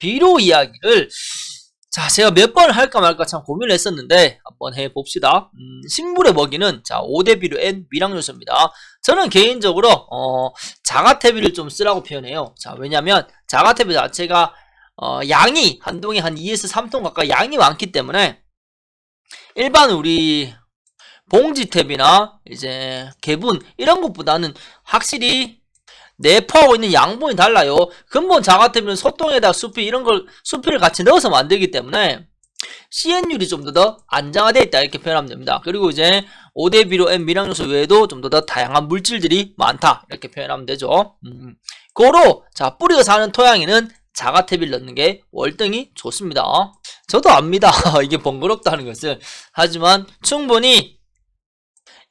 비료 이야기를 자 제가 몇 번 할까 말까 참 고민을 했었는데 한번 해봅시다 음, 식물의 먹이는 자 5대 비료 N 미량요소입니다 저는 개인적으로 어, 자가테비를 좀 쓰라고 표현해요 자 왜냐면 하 자가테비 자체가 어, 양이 한동에 한 2에서 3톤 가까이 양이 많기 때문에 일반 우리 봉지탭이나 이제 개분 이런 것보다는 확실히 내포하고 있는 양분이 달라요. 근본 자 같으면 소똥에다 수피 이런 걸 수피를 같이 넣어서 만들기 때문에 CN율이 좀더더 안정화되어 있다 이렇게 표현하면 됩니다. 그리고 이제 5대비로 M 미량요소 외에도 좀 더 더 다양한 물질들이 많다 이렇게 표현하면 되죠. 음. 고로 자 뿌리가 사는 토양에는 자가태비를 넣는 게 월등히 좋습니다. 저도 압니다. 이게 번거롭다는 것을. 하지만 충분히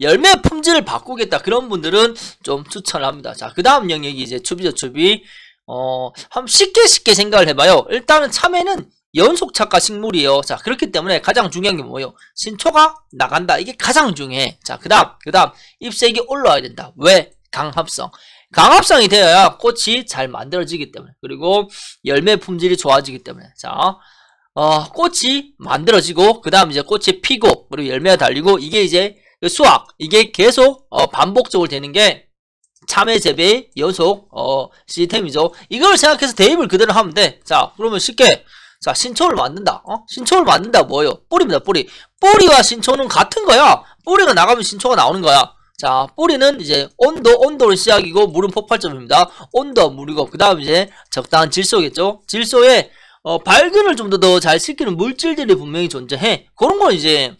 열매 품질을 바꾸겠다 그런 분들은 좀추천 합니다. 자, 그 다음 영역이 이제 추비죠, 추비. 어, 한번 쉽게 쉽게 생각을 해봐요. 일단은 참외는 연속 착가 식물이에요. 자, 그렇기 때문에 가장 중요한 게 뭐예요? 신초가 나간다. 이게 가장 중요해. 자, 그 다음, 그 다음, 잎색이 올라와야 된다. 왜? 강합성. 강합성이 되어야 꽃이 잘 만들어지기 때문에. 그리고 열매 품질이 좋아지기 때문에. 자, 어, 꽃이 만들어지고, 그 다음 이제 꽃이 피고, 그리고 열매가 달리고, 이게 이제 그 수확 이게 계속 어, 반복적으로 되는 게 참외 재배 연속 어, 시스템이죠. 이걸 생각해서 대입을 그대로 하면 돼. 자 그러면 쉽게 자 신초를 만든다. 어? 신초를 만든다 뭐예요? 뿌리입니다. 뿌리. 뿌리와 신초는 같은 거야. 뿌리가 나가면 신초가 나오는 거야. 자 뿌리는 이제 온도 온도를 시작이고 물은 폭발점입니다. 온도 물이고 그 다음 이제 적당한 질소겠죠. 질소에 어, 발근을 좀 더 잘 시키는 물질들이 분명히 존재해. 그런 건 이제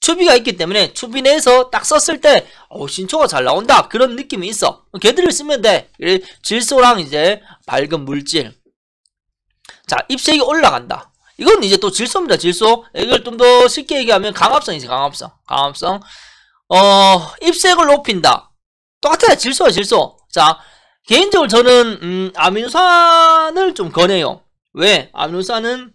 추비가 있기 때문에 추비 내에서 딱 썼을 때 어, 신초가 잘 나온다 그런 느낌이 있어 걔들을 쓰면 돼 질소랑 이제 밝은 물질 자 입색이 올라간다 이건 이제 또 질소입니다 질소 이걸 좀 더 쉽게 얘기하면 강압성이지 강압성 강압성 어 입색을 높인다 똑같아 질소야 질소 자 개인적으로 저는 음, 아미노산을 좀 권해요 왜 아미노산은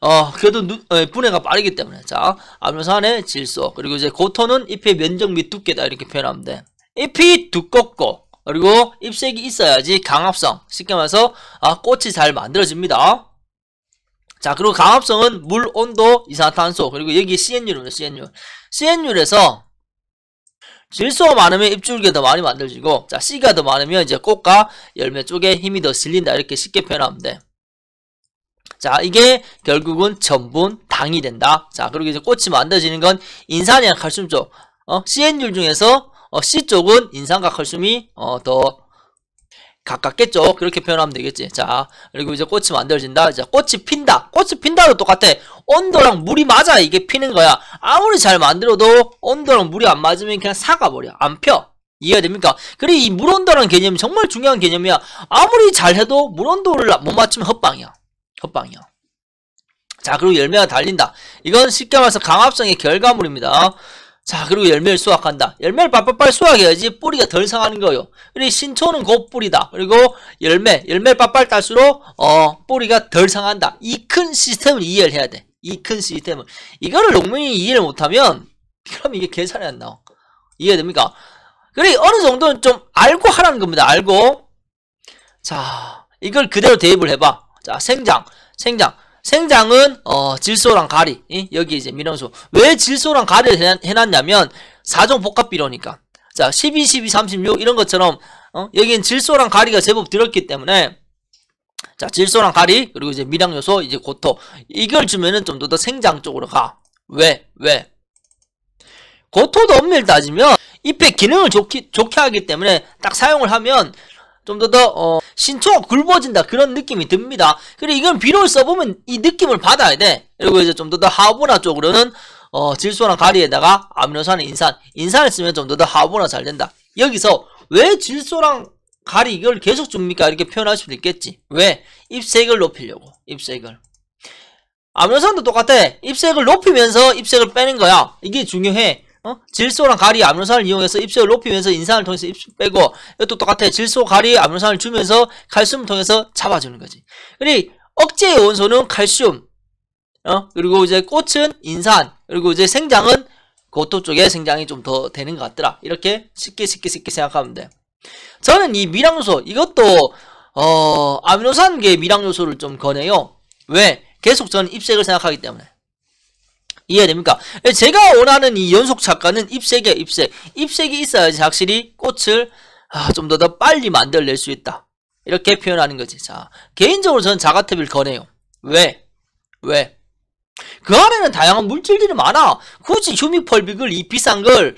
어, 그래도 누, 에, 어, 분해가 빠르기 때문에 자 아미노산의 질소 그리고 이제 고토는 잎의 면적 및 두께다 이렇게 표현하면 돼. 잎이 두껍고 그리고 잎색이 있어야지 강압성 쉽게 말해서 아, 꽃이 잘 만들어집니다. 자 그리고 강압성은 물 온도 이산화탄소 그리고 여기 CN율입니다. CN율 CN율에서 질소가 많으면 입줄기가 더 많이 만들어지고 자 C가 더 많으면 이제 꽃과 열매 쪽에 힘이 더 실린다 이렇게 쉽게 표현하면 돼. 자, 이게 결국은 전분 당이 된다. 자, 그리고 이제 꽃이 만들어지는 건 인산이랑 칼슘쪽. 어, CN율 중에서 어, C쪽은 인산과 칼슘이 어, 더 가깝겠죠. 그렇게 표현하면 되겠지. 자, 그리고 이제 꽃이 만들어진다. 자, 꽃이 핀다. 꽃이 핀다도 똑같아. 온도랑 물이 맞아 이게 피는 거야. 아무리 잘 만들어도 온도랑 물이 안 맞으면 그냥 사가버려. 안 펴. 이해가 됩니까? 그리고 이 물온도라는 개념이 정말 중요한 개념이야. 아무리 잘해도 물온도를 못 맞추면 헛방이야. 헛방이요. 자 그리고 열매가 달린다. 이건 쉽게 말해서 강압성의 결과물입니다. 자 그리고 열매를 수확한다. 열매를 빨빨빨 수확해야지 뿌리가 덜 상하는 거예요. 그리고 신초는 곧 뿌리다. 그리고 열매, 열매를 빨빨 딸수록 어 뿌리가 덜 상한다. 이 큰 시스템을 이해를 해야 돼. 이 큰 시스템을. 이거를 농민이 이해를 못하면 그럼 이게 계산이 안 나와. 이해됩니까? 그래 어느 정도는 좀 알고 하라는 겁니다. 알고. 자 이걸 그대로 대입을 해봐. 자, 생장. 생장. 생장은 어, 질소랑 가리. 이? 여기 이제 미령소. 왜 질소랑 가리를 해놨, 냐면 4종 복합비료니까. 자, 12, 12, 36 이런 것처럼 어? 여기는 질소랑 가리가 제법 들었기 때문에 자, 질소랑 가리 그리고 이제 미량요소 이제 고토. 이걸 주면은 좀더 생장 쪽으로 가. 왜? 왜? 고토도 엄밀히 따지면 잎의 기능을 좋게, 좋게 하기 때문에 딱 사용을 하면 좀더 더, 어, 신초가 굵어진다. 그런 느낌이 듭니다. 그리고 이건 비료를 써보면 이 느낌을 받아야 돼. 그리고 이제 좀 더 더 하부나 쪽으로는, 어, 질소나 가리에다가 아미노산은 인산. 인산을 쓰면 좀 더 더 하부나 잘 된다. 여기서 왜 질소랑 가리 이걸 계속 줍니까? 이렇게 표현할 수도 있겠지. 왜? 입색을 높이려고. 입색을. 아미노산도 똑같아. 입색을 높이면서 입색을 빼는 거야. 이게 중요해. 어? 질소랑 가리 아미노산을 이용해서 입소율을 높이면서 인산을 통해서 입소 빼고 이것도 똑같아 질소 가리 아미노산을 주면서 칼슘을 통해서 잡아주는 거지 그리 억제의 원소는 칼슘 어? 그리고 이제 꽃은 인산 그리고 이제 생장은 그것도 쪽에 생장이 좀 더 되는 것 같더라 이렇게 쉽게 쉽게 쉽게 생각하면 돼 저는 이 미량요소 이것도 어, 아미노산계 미량요소를 좀 권해요 왜? 계속 저는 입색을 생각하기 때문에 이해됩니까? 예, 제가 원하는 이 연속 작가는 입색이야 입색 입색이 있어야지 확실히 꽃을 아, 좀더 더 빨리 만들어낼 수 있다 이렇게 표현하는 거지 자 개인적으로 저는 자가탭을 권해요 왜? 왜? 그 안에는 다양한 물질들이 많아 굳이 휴미펄빅을 이 비싼 걸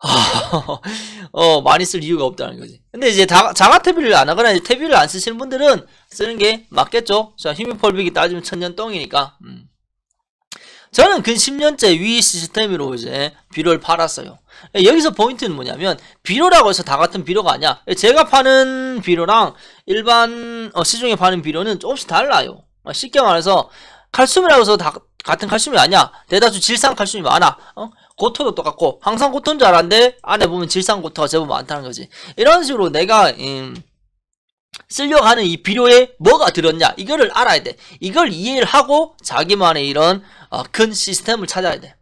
아, 어, 많이 쓸 이유가 없다는 거지. 근데 이제 다, 자가 퇴비를 안 하거나 이제 비를안 쓰시는 분들은 쓰는 게 맞겠죠? 자, 휴미펄빅이 따지면 천년 똥이니까. 음. 저는 근 그 10년째 위 시스템으로 이제 비료를 팔았어요. 예, 여기서 포인트는 뭐냐면 비료라고 해서 다 같은 비료가 아니야. 예, 제가 파는 비료랑 일반 어, 시중에 파는 비료는 조금씩 달라요. 쉽게 어, 말해서 칼슘이라고 해서 다 같은 칼슘이 아니야. 대다수 질산 칼슘이 많아. 어? 고토도 똑같고 항상 고토인 줄 알았는데 안에 보면 질산 고토가 제법 많다는 거지. 이런 식으로 내가 음, 쓸려고 하는 이 비료에 뭐가 들었냐 이거를 알아야 돼 이걸 이해를 하고 자기만의 이런 어, 큰 시스템을 찾아야 돼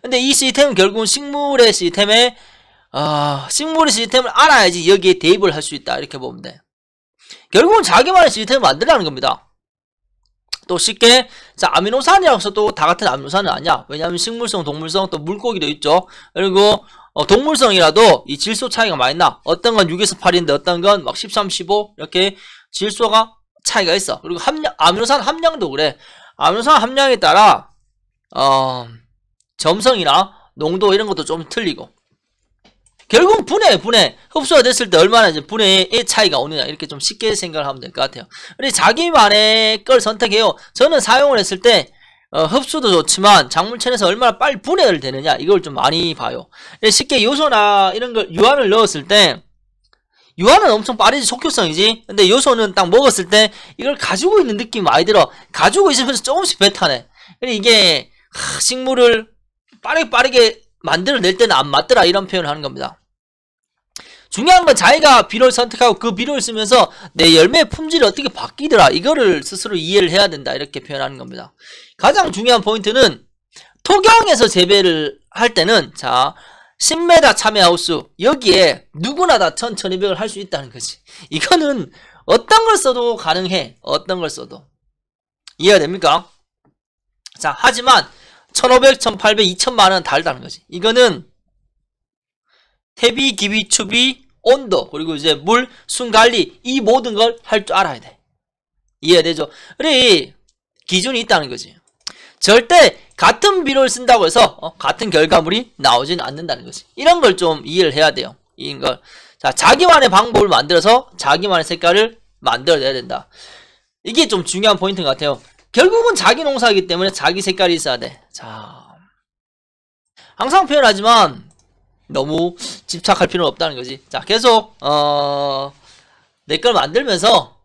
근데 이 시스템은 결국은 식물의 시스템에 어, 식물의 시스템을 알아야지 여기에 대입을 할 수 있다 이렇게 보면 돼 결국은 자기만의 시스템을 만들라는 겁니다 또 쉽게 자 아미노산이라고 해서 또 다 같은 아미노산은 아니야 왜냐하면 식물성 동물성 또 물고기도 있죠 그리고 어, 동물성이라도 이 질소 차이가 많이 나. 어떤 건 6에서 8인데 어떤 건 막 13, 15 이렇게 질소가 차이가 있어. 그리고 함량, 아미노산 함량도 그래. 아미노산 함량에 따라 어, 점성이나 농도 이런 것도 좀 틀리고 결국 분해 분해 흡수가 됐을 때 얼마나 이제 분해의 차이가 오느냐 이렇게 좀 쉽게 생각을 하면 될 것 같아요. 우리 자기만의 걸 선택해요. 저는 사용을 했을 때 어, 흡수도 좋지만 작물체에서 얼마나 빨리 분해를 되느냐 이걸 좀 많이 봐요. 예, 쉽게 요소나 이런 걸 유한을 넣었을 때 유한은 엄청 빠르지 속효성이지 근데 요소는 딱 먹었을 때 이걸 가지고 있는 느낌이 많이 들어 가지고 있으면서 조금씩 뱉어내 그래 이게 하, 식물을 빠르게 빠르게 만들어낼 때는 안 맞더라 이런 표현을 하는 겁니다 중요한 건 자기가 비료를 선택하고 그 비료를 쓰면서 내 열매의 품질이 어떻게 바뀌더라 이거를 스스로 이해를 해야 된다 이렇게 표현하는 겁니다. 가장 중요한 포인트는 토경에서 재배를 할 때는 자 10m 참외하우스 여기에 누구나 다1 2 0 0을할 수 있다는 거지. 이거는 어떤 걸 써도 가능해. 어떤 걸 써도. 이해가 됩니까? 자 하지만 1500, 1800, 2000만원 은 다르다는 거지. 이거는 태비, 기비, 추비, 온도 그리고 이제 물 순관리 이 모든 걸 할 줄 알아야 돼 이해되죠? 우리 기준이 있다는 거지 절대 같은 비료를 쓴다고 해서 어, 같은 결과물이 나오진 않는다는 거지 이런 걸 좀 이해를 해야 돼요 이런 걸. 자, 자기만의 방법을 만들어서 자기만의 색깔을 만들어내야 된다 이게 좀 중요한 포인트인 것 같아요 결국은 자기 농사이기 때문에 자기 색깔이 있어야 돼 자, 항상 표현하지만 너무 집착할 필요는 없다는 거지. 자, 계속 어, 내 걸 만들면서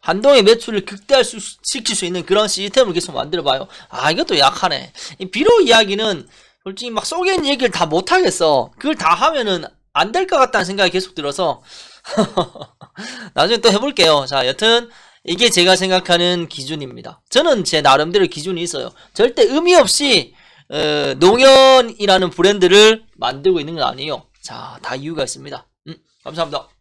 한동의 매출을 극대화시킬 수 있는 그런 시스템을 계속 만들어봐요. 아, 이것도 약하네. 비로 이야기는 솔직히 막 속에 있는 얘기를 다 못하겠어. 그걸 다 하면은 안 될 것 같다는 생각이 계속 들어서 나중에 또 해볼게요. 자, 여튼 이게 제가 생각하는 기준입니다. 저는 제 나름대로 기준이 있어요. 절대 의미 없이 어, 농연이라는 브랜드를 만들고 있는 건 아니에요. 자, 다 이유가 있습니다. 음, 감사합니다.